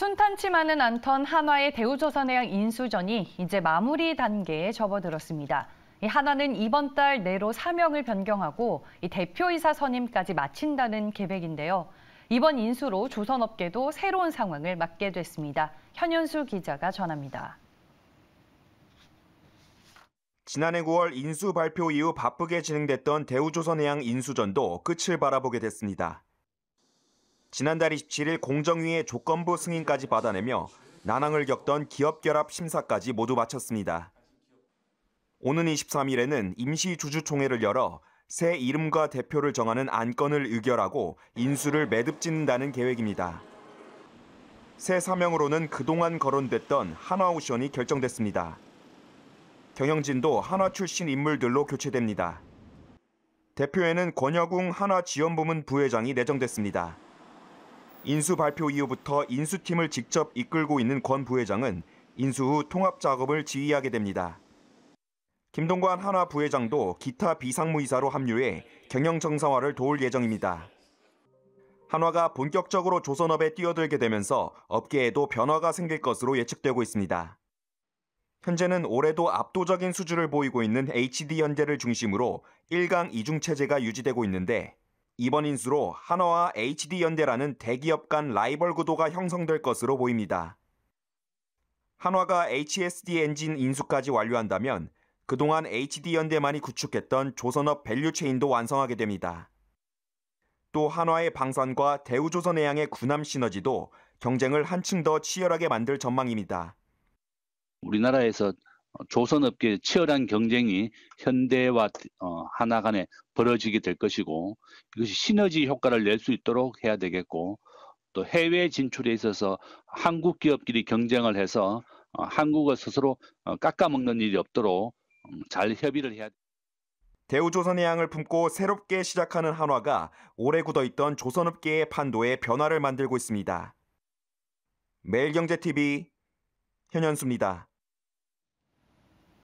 순탄치만은 않던 한화의 대우조선해양 인수전이 이제 마무리 단계에 접어들었습니다. 한화는 이번 달 내로 사명을 변경하고 대표이사 선임까지 마친다는 계획인데요. 이번 인수로 조선업계도 새로운 상황을 맞게 됐습니다. 현현수 기자가 전합니다. 지난해 9월 인수 발표 이후 바쁘게 진행됐던 대우조선해양 인수전도 끝을 바라보게 됐습니다. 지난달 27일 공정위의 조건부 승인까지 받아내며 난항을 겪던 기업결합 심사까지 모두 마쳤습니다. 오는 23일에는 임시주주총회를 열어 새 이름과 대표를 정하는 안건을 의결하고 인수를 매듭짓는다는 계획입니다. 새 사명으로는 그동안 거론됐던 한화오션이 결정됐습니다. 경영진도 한화 출신 인물들로 교체됩니다. 대표에는 권여궁 한화지원부문 부회장이 내정됐습니다. 인수 발표 이후부터 인수팀을 직접 이끌고 있는 권 부회장은 인수 후 통합 작업을 지휘하게 됩니다. 김동관 한화 부회장도 기타 비상무이사로 합류해 경영 정상화를 도울 예정입니다. 한화가 본격적으로 조선업에 뛰어들게 되면서 업계에도 변화가 생길 것으로 예측되고 있습니다. 현재는 올해도 압도적인 수주를 보이고 있는 HD 현대를 중심으로 1강 이중 체제가 유지되고 있는데 이번 인수로 한화와 HD연대라는 대기업 간 라이벌 구도가 형성될 것으로 보입니다. 한화가 HSD 엔진 인수까지 완료한다면 그동안 HD연대만이 구축했던 조선업 밸류체인도 완성하게 됩니다. 또 한화의 방산과 대우조선해양의 군함 시너지도 경쟁을 한층 더 치열하게 만들 전망입니다. 우리나라에서 어, 조선업계의 치열한 경쟁이 현대와 어, 하나 간에 벌어지게 될 것이고 이것이 시너지 효과를 낼 수 있도록 해야 되겠고 또 해외 진출에 있어서 한국 기업끼리 경쟁을 해서 어, 한국을 스스로 어, 깎아먹는 일이 없도록 음, 잘 협의를 해야 대우조선의 양을 품고 새롭게 시작하는 한화가 오래 굳어있던 조선업계의 판도에 변화를 만들고 있습니다. 매일경제TV 현현수입니다.